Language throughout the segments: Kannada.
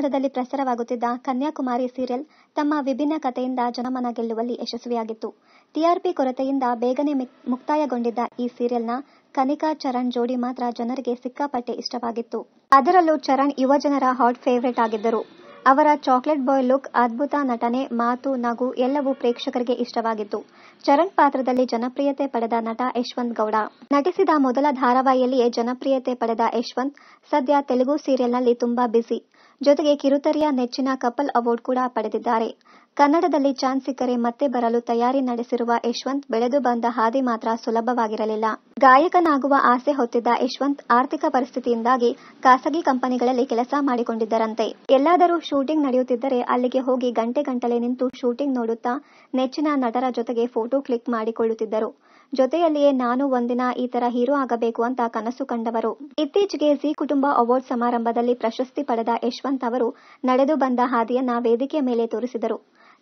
ಕನ್ನಡದಲ್ಲಿ ಪ್ರಸಾರವಾಗುತ್ತಿದ್ದ ಕನ್ಯಾಕುಮಾರಿ ಸೀರಿಯಲ್ ತಮ್ಮ ವಿಭಿನ್ನ ಕಥೆಯಿಂದ ಜನಮನ ಗೆಲ್ಲುವಲ್ಲಿ ಯಶಸ್ವಿಯಾಗಿತ್ತು ಟಿಆರ್ಪಿ ಕೊರತೆಯಿಂದ ಬೇಗನೆ ಮುಕ್ತಾಯಗೊಂಡಿದ್ದ ಈ ಸೀರಿಯಲ್ನ ಕನಿಕಾ ಚರಣ್ ಜೋಡಿ ಮಾತ್ರ ಜನರಿಗೆ ಸಿಕ್ಕಾಪಟ್ಟೆ ಇಷ್ಟವಾಗಿತ್ತು ಅದರಲ್ಲೂ ಚರಣ್ ಯುವಜನರ ಹಾಟ್ ಫೇವರೇಟ್ ಆಗಿದ್ದರು ಅವರ ಚಾಕ್ಲೇಟ್ ಬಾಯ್ ಲುಕ್ ಅದ್ಭುತ ನಟನೆ ಮಾತು ನಗು ಎಲ್ಲವೂ ಪ್ರೇಕ್ಷಕರಿಗೆ ಇಷ್ಟವಾಗಿತ್ತು ಚರಣ್ ಪಾತ್ರದಲ್ಲಿ ಜನಪ್ರಿಯತೆ ಪಡೆದ ನಟ ಯಶವಂತ್ ಗೌಡ ನಟಿಸಿದ ಮೊದಲ ಧಾರಾವಾಹಿಯಲ್ಲಿಯೇ ಜನಪ್ರಿಯತೆ ಪಡೆದ ಯಶವಂತ್ ಸದ್ಯ ತೆಲುಗು ಸೀರಿಯಲ್ನಲ್ಲಿ ತುಂಬಾ ಬ್ಯುಸಿ ಜೊತೆಗೆ ಕಿರುತೆರೆಯ ನೆಚ್ಚಿನ ಕಪಲ್ ಅವಾರ್ಡ್ ಕೂಡ ಪಡೆದಿದ್ದಾರೆ ಕನ್ನಡದಲ್ಲಿ ಚಾನ್ಸ್ ಸಿಕ್ಕರೆ ಮತ್ತೆ ಬರಲು ತಯಾರಿ ನಡೆಸಿರುವ ಯಶವಂತ್ ಬೆಳೆದು ಬಂದ ಹಾದಿ ಮಾತ್ರ ಸುಲಭವಾಗಿರಲಿಲ್ಲ ಗಾಯಕನಾಗುವ ಆಸೆ ಹೊತ್ತಿದ್ದ ಯಶವಂತ್ ಆರ್ಥಿಕ ಪರಿಸ್ಥಿತಿಯಿಂದಾಗಿ ಖಾಸಗಿ ಕಂಪನಿಗಳಲ್ಲಿ ಕೆಲಸ ಮಾಡಿಕೊಂಡಿದ್ದರಂತೆ ಎಲ್ಲಾದರೂ ಶೂಟಿಂಗ್ ನಡೆಯುತ್ತಿದ್ದರೆ ಅಲ್ಲಿಗೆ ಹೋಗಿ ಗಂಟೆ ಗಂಟಲೆ ನಿಂತು ಶೂಟಿಂಗ್ ನೋಡುತ್ತಾ ನೆಚ್ಚಿನ ನಟರ ಜೊತೆಗೆ ಫೋಟೋ ಕ್ಲಿಕ್ ಮಾಡಿಕೊಳ್ಳುತ್ತಿದ್ದರು ಜೊತೆಯಲ್ಲಿಯೇ ನಾನು ಒಂದಿನ ಈ ತರ ಹೀರೋ ಆಗಬೇಕು ಅಂತ ಕನಸು ಕಂಡವರು ಇತ್ತೀಚೆಗೆ ಜಿ ಕುಟುಂಬ ಅವಾರ್ಡ್ ಸಮಾರಂಭದಲ್ಲಿ ಪ್ರಶಸ್ತಿ ಪಡೆದ ಯಶವಂತ್ ಅವರು ನಡೆದು ಬಂದ ಹಾದಿಯನ್ನ ವೇದಿಕೆಯ ಮೇಲೆ ತೋರಿಸಿದರು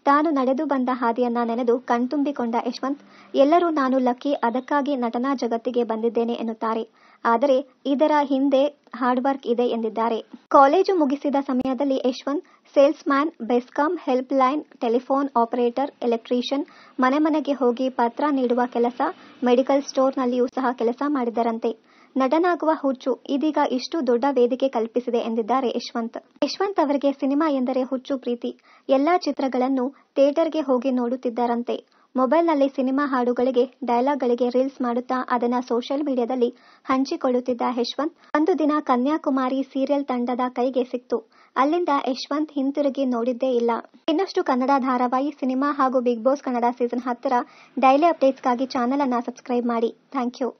ತಾನು ನಡೆದು ಬಂದ ಹಾದಿಯನ್ನ ನೆನೆದು ಕಣ್ತುಂಬಿಕೊಂಡ ಯಶವಂತ್ ಎಲ್ಲರೂ ನಾನು ಲಕ್ಕಿ ಅದಕ್ಕಾಗಿ ನಟನಾ ಜಗತ್ತಿಗೆ ಬಂದಿದ್ದೇನೆ ಎನ್ನುತ್ತಾರೆ ಆದರೆ ಇದರ ಹಿಂದೆ ಹಾರ್ಡ್ ವರ್ಕ್ ಇದೆ ಎಂದಿದ್ದಾರೆ ಕಾಲೇಜು ಮುಗಿಸಿದ ಸಮಯದಲ್ಲಿ Yashwant salesman BESCOM help line telephone operator electrician ಮನೆ ಮನೆಗೆ ಹೋಗಿ ಪತ್ರ ನೀಡುವ ಕೆಲಸ ಮೆಡಿಕಲ್ ಸ್ಟೋರ್ನಲ್ಲಿಯೂ ಸಹ ಕೆಲಸ ಮಾಡಿದರಂತೆ ನಟನಾಗುವ ಹುಚ್ಚು ಇದೀಗ ಇಷ್ಟು ದೊಡ್ಡ ವೇದಿಕೆ ಕಲ್ಪಿಸಿದೆ ಎಂದಿದ್ದಾರೆ ಯಶವಂತ್ ಯಶವಂತ್ ಅವರಿಗೆ ಸಿನಿಮಾ ಎಂದರೆ ಹುಚ್ಚು ಪ್ರೀತಿ ಎಲ್ಲಾ ಚಿತ್ರಗಳನ್ನು ಥಿಯೇಟರ್ಗೆ ಹೋಗಿ ನೋಡುತ್ತಿದ್ದಾರಂತೆ ಮೊಬೈಲ್ನಲ್ಲಿ ಸಿನಿಮಾ ಹಾಡುಗಳಿಗೆ ಡೈಲಾಗ್ಗಳಿಗೆ ರೀಲ್ಸ್ ಮಾಡುತ್ತಾ ಅದನ್ನ ಸೋಷಿಯಲ್ ಮೀಡಿಯಾದಲ್ಲಿ ಹಂಚಿಕೊಳ್ಳುತ್ತಿದ್ದ ಯಶವಂತ್ ಒಂದು ದಿನ ಕನ್ಯಾಕುಮಾರಿ ಸೀರಿಯಲ್ ತಂಡದ ಕೈಗೆ ಸಿಕ್ತು ಅಲ್ಲಿಂದ ಯಶವಂತ್ ಹಿಂತಿರುಗಿ ನೋಡಿದ್ದೇ ಇಲ್ಲ ಇನ್ನಷ್ಟು ಕನ್ನಡ ಧಾರಾವಾಹಿ ಸಿನಿಮಾ ಹಾಗೂ ಬಿಗ್ ಬಾಸ್ ಕನ್ನಡ ಸೀಸನ್ ಹತ್ತರ ಡೈಲಿ ಅಪ್ಡೇಟ್ಸ್ಗಾಗಿ ಚಾನೆಲ್ ಅನ್ನ ಸಬ್ಸ್ಕ್ರೈಬ್ ಮಾಡಿ ಥ್ಯಾಂಕ್ ಯು